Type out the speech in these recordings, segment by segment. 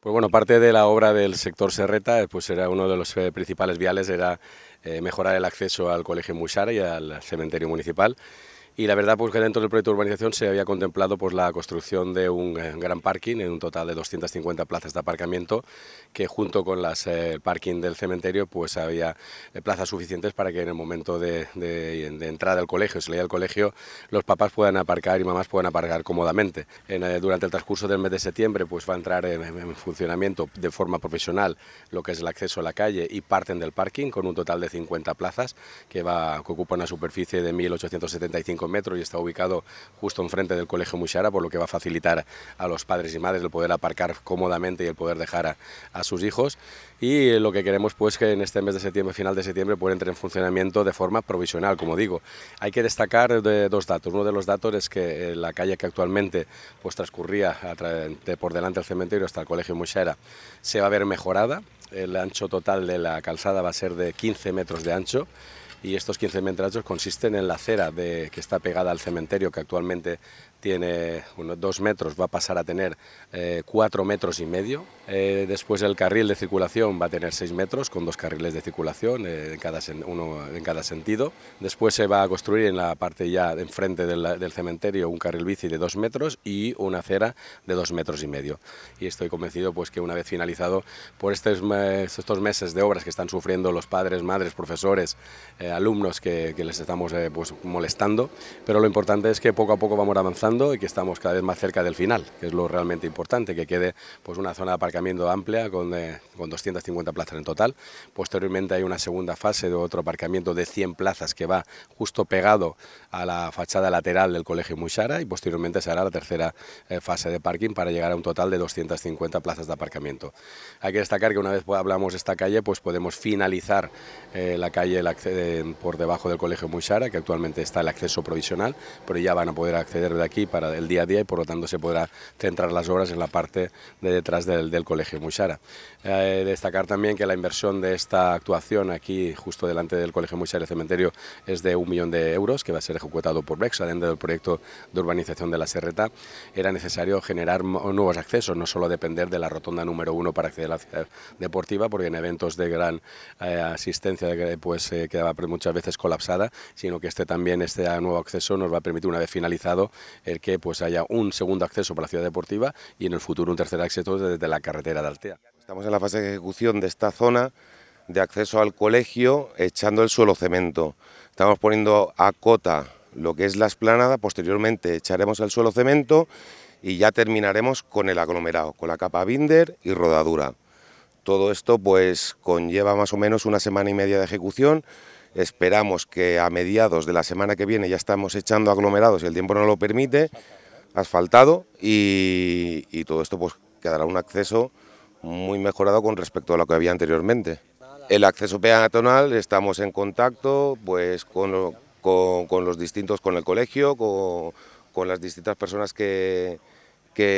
Pues bueno, parte de la obra del sector Serreta, eh, pues era uno de los eh, principales viales, era eh, mejorar el acceso al Colegio Mushara y al cementerio municipal y la verdad pues que dentro del proyecto de urbanización se había contemplado pues la construcción de un eh, gran parking en un total de 250 plazas de aparcamiento que junto con las, eh, el parking del cementerio pues había eh, plazas suficientes para que en el momento de, entrada al colegio, se haya al colegio, los papás puedan aparcar y mamás puedan aparcar cómodamente. durante el transcurso del mes de septiembre pues va a entrar en, funcionamiento de forma profesional lo que es el acceso a la calle y parten del parking con un total de 50 plazas que, va, que ocupa una superficie de 1.875 metro y está ubicado justo enfrente del Colegio Muchara, por lo que va a facilitar a los padres y madres el poder aparcar cómodamente y el poder dejar a, sus hijos. Y lo que queremos pues que en este mes de septiembre, final de septiembre, pueda entrar en funcionamiento de forma provisional, como digo. Hay que destacar dos datos. Uno de los datos es que eh, la calle que actualmente pues, transcurría por delante del cementerio hasta el Colegio Muchara se va a ver mejorada. El ancho total de la calzada va a ser de 15 metros de ancho y estos 15 metrachos consisten en la cera de, que está pegada al cementerio que actualmente tiene unos dos metros, va a pasar a tener eh, cuatro metros y medio. Eh, después el carril de circulación va a tener seis metros con dos carriles de circulación, eh, en cada, uno en cada sentido. Después se va a construir en la parte ya enfrente del, cementerio un carril bici de dos metros y una acera de dos metros y medio. Y estoy convencido pues, que una vez finalizado, por estos, estos meses de obras que están sufriendo los padres, madres, profesores, eh, alumnos que, les estamos eh, pues, molestando, pero lo importante es que poco a poco vamos avanzando y que estamos cada vez más cerca del final, que es lo realmente importante, que quede pues, una zona de aparcamiento amplia con, 250 eh, plazas en total. Posteriormente hay una segunda fase de otro aparcamiento de 100 plazas que va justo pegado a la fachada lateral del Colegio Muchara... y posteriormente se hará la tercera fase de parking para llegar a un total de 250 plazas de aparcamiento. Hay que destacar que una vez hablamos de esta calle, pues podemos finalizar la calle, por debajo del Colegio Muixara, que actualmente está el acceso provisional, pero ya van a poder acceder de aquí para el día a día y por lo tanto se podrá centrar las obras en la parte de detrás del, Colegio Muixara. Eh, destacar también que la inversión de esta actuación aquí, justo delante del Colegio Muixara el cementerio, es de un millón de euros, que va a ser ejecutado por VEX... dentro del proyecto de urbanización de la Serreta. Era necesario generar nuevos accesos, no solo depender de la rotonda número uno para acceder a la ciudad deportiva, porque en eventos de gran eh, asistencia pues eh, quedaba muchas veces colapsada, sino que este también, este nuevo acceso nos va a permitir una vez finalizado el que pues haya un segundo acceso para la ciudad deportiva y en el futuro un tercer acceso desde la carretera de Altea. Estamos en la fase de ejecución de esta zona de acceso al colegio echando el suelo cemento. Estamos poniendo a cota lo que es la esplanada, posteriormente echaremos el suelo cemento y ya terminaremos con el aglomerado, con la capa binder y rodadura. Todo esto pues conlleva más o menos una semana y media de ejecución Esperamos que a mediados de la semana que viene ya estamos echando aglomerados, y el tiempo no lo permite, asfaltado y, todo esto pues quedará un acceso muy mejorado con respecto a lo que había anteriormente. El acceso peatonal, estamos en contacto pues con, los distintos, con el colegio, con las distintas personas que,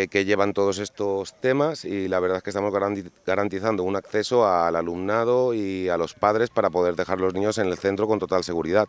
que, llevan todos estos temas y la verdad es que estamos garantizando un acceso al alumnado y a los padres para poder dejar los niños en el centro con total seguridad.